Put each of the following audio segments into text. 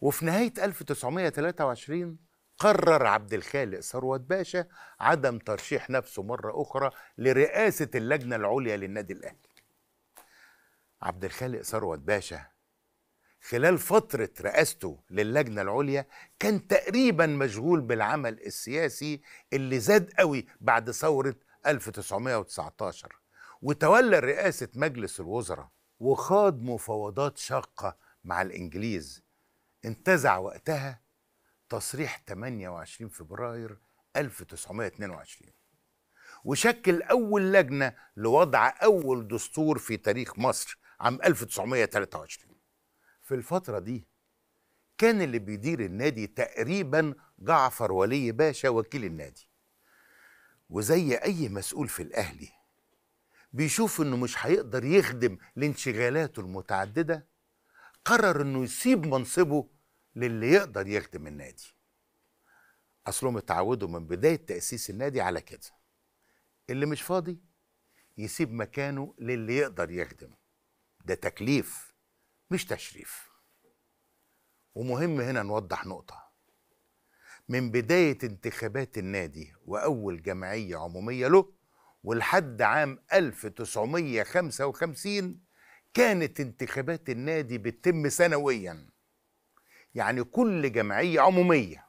وفي نهاية 1923 قرر عبد الخالق ثروت باشا عدم ترشيح نفسه مرة أخرى لرئاسة اللجنة العليا للنادي الأهلي عبد الخالق ثروت باشا خلال فترة رئاسته للجنة العليا كان تقريبا مشغول بالعمل السياسي اللي زاد قوي بعد ثورة 1919 وتولى رئاسة مجلس الوزراء وخاض مفاوضات شاقة مع الإنجليز انتزع وقتها تصريح 28 فبراير 1922 وشكل أول لجنة لوضع أول دستور في تاريخ مصر عام 1923 في الفترة دي كان اللي بيدير النادي تقريبا جعفر ولي باشا وكيل النادي وزي أي مسؤول في الأهلي بيشوف إنه مش هيقدر يخدم لانشغالاته المتعددة قرر انه يسيب منصبه للي يقدر يخدم النادي اصلهم اتعودوا من بدايه تاسيس النادي على كده اللي مش فاضي يسيب مكانه للي يقدر يخدم ده تكليف مش تشريف ومهم هنا نوضح نقطه من بدايه انتخابات النادي واول جمعيه عموميه له ولحد عام 1955 كانت انتخابات النادي بتتم سنويا يعني كل جمعية عمومية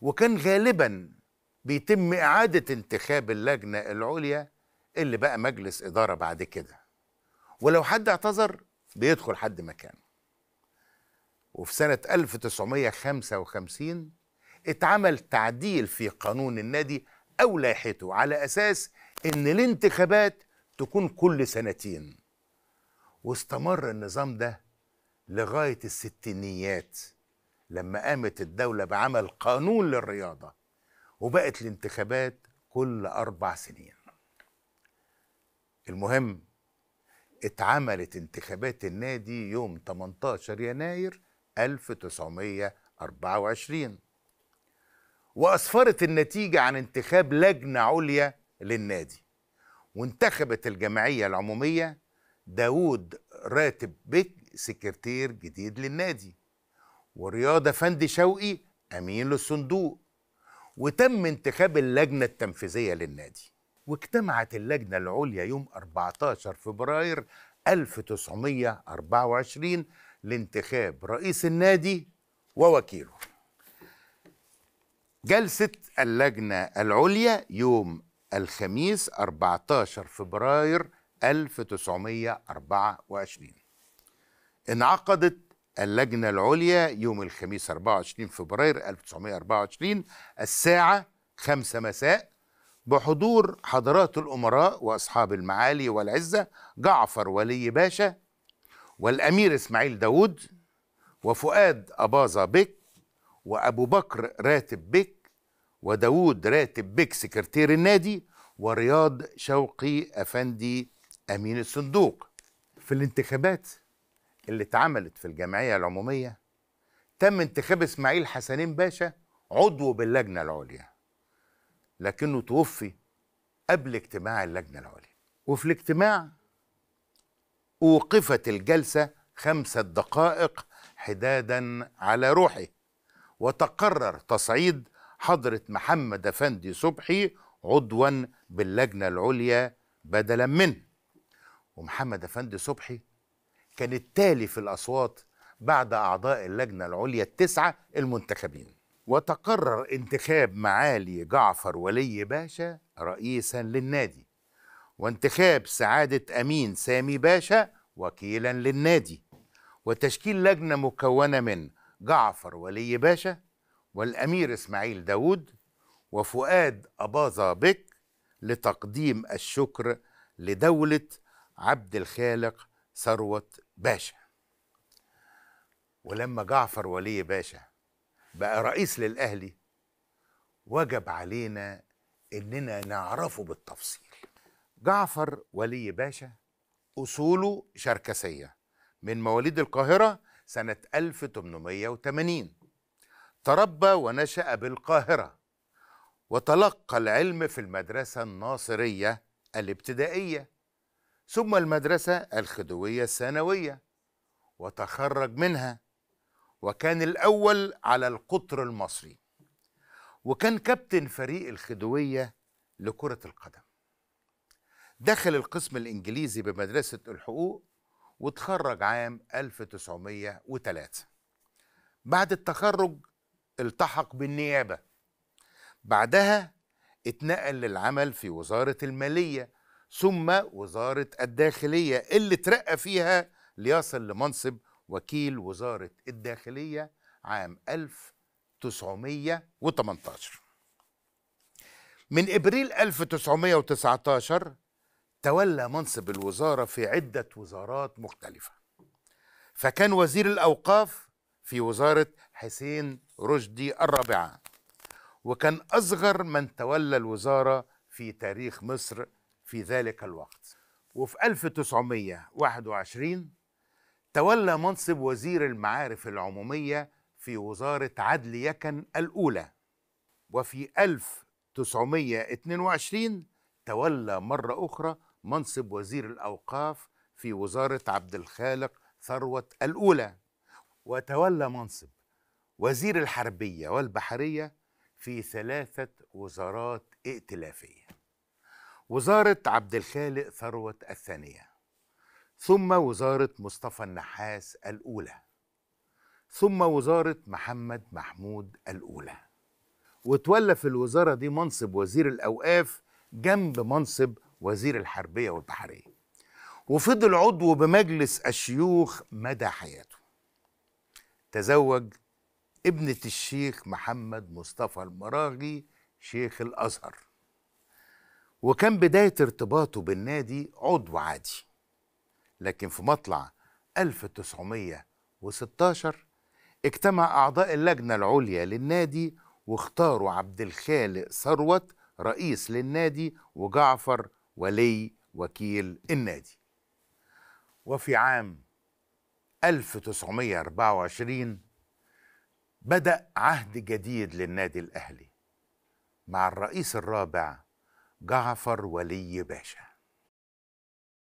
وكان غالبا بيتم إعادة انتخاب اللجنة العليا اللي بقى مجلس إدارة بعد كده ولو حد اعتذر بيدخل حد مكانه وفي سنة 1955 اتعمل تعديل في قانون النادي أو لائحته على أساس إن الانتخابات تكون كل سنتين واستمر النظام ده لغاية الستينيات لما قامت الدولة بعمل قانون للرياضة وبقت الانتخابات كل أربع سنين المهم اتعملت انتخابات النادي يوم 18 يناير 1924 وأسفرت النتيجة عن انتخاب لجنة عليا للنادي وانتخبت الجمعية العمومية داوود راتب بيك سكرتير جديد للنادي ورياض فندي شوقي امين للصندوق وتم انتخاب اللجنه التنفيذيه للنادي واجتمعت اللجنه العليا يوم 14 فبراير 1924 لانتخاب رئيس النادي ووكيله جلسة اللجنة العليا يوم الخميس 14 فبراير 1924 انعقدت اللجنة العليا يوم الخميس 24 فبراير 1924 الساعة 5 مساء بحضور حضرات الأمراء وأصحاب المعالي والعزة جعفر ولي باشا والأمير إسماعيل داود وفؤاد أباظة بك وأبو بكر راتب بك وداود راتب بك سكرتير النادي ورياض شوقي أفندي امين الصندوق في الانتخابات اللي اتعملت في الجمعيه العموميه تم انتخاب اسماعيل حسنين باشا عضو باللجنه العليا لكنه توفي قبل اجتماع اللجنه العليا وفي الاجتماع اوقفت الجلسه خمسه دقائق حدادا على روحه وتقرر تصعيد حضره محمد افندي صبحي عضوا باللجنه العليا بدلا منه ومحمد افندي صبحي كان التالي في الاصوات بعد اعضاء اللجنه العليا التسعه المنتخبين وتقرر انتخاب معالي جعفر ولي باشا رئيسا للنادي وانتخاب سعاده امين سامي باشا وكيلا للنادي وتشكيل لجنه مكونه من جعفر ولي باشا والامير اسماعيل داوود وفؤاد اباظه بك لتقديم الشكر لدوله عبد الخالق ثروت باشا ولما جعفر ولي باشا بقى رئيس للأهلي وجب علينا إننا نعرفه بالتفصيل جعفر ولي باشا أصوله شركسية من مواليد القاهرة سنة 1880 تربى ونشأ بالقاهرة وتلقى العلم في المدرسة الناصرية الابتدائية ثم المدرسة الخدوية الثانوية وتخرج منها وكان الأول على القطر المصري وكان كابتن فريق الخدوية لكرة القدم دخل القسم الإنجليزي بمدرسة الحقوق وتخرج عام 1903 بعد التخرج التحق بالنيابة بعدها اتنقل للعمل في وزارة المالية ثم وزارة الداخلية اللي ترقى فيها ليصل لمنصب وكيل وزارة الداخلية عام 1918 من إبريل 1919 تولى منصب الوزارة في عدة وزارات مختلفة فكان وزير الأوقاف في وزارة حسين رشدي الرابعة وكان أصغر من تولى الوزارة في تاريخ مصر في ذلك الوقت وفي 1921 تولى منصب وزير المعارف العمومية في وزارة عدل يكن الأولى وفي 1922 تولى مرة أخرى منصب وزير الأوقاف في وزارة عبد الخالق ثروة الأولى وتولى منصب وزير الحربية والبحرية في ثلاثة وزارات ائتلافية وزارة عبد الخالق ثروت الثانية ثم وزارة مصطفى النحاس الأولى ثم وزارة محمد محمود الأولى وتولى في الوزارة دي منصب وزير الأوقاف جنب منصب وزير الحربية والبحرية وفضل عضو بمجلس الشيوخ مدى حياته تزوج ابنة الشيخ محمد مصطفى المراغي شيخ الأزهر وكان بداية ارتباطه بالنادي عضو عادي لكن في مطلع 1916 اجتمع أعضاء اللجنة العليا للنادي واختاروا عبد الخالق ثروت رئيس للنادي وجعفر ولي وكيل النادي وفي عام 1924 بدأ عهد جديد للنادي الأهلي مع الرئيس الرابع جعفر ولي باشا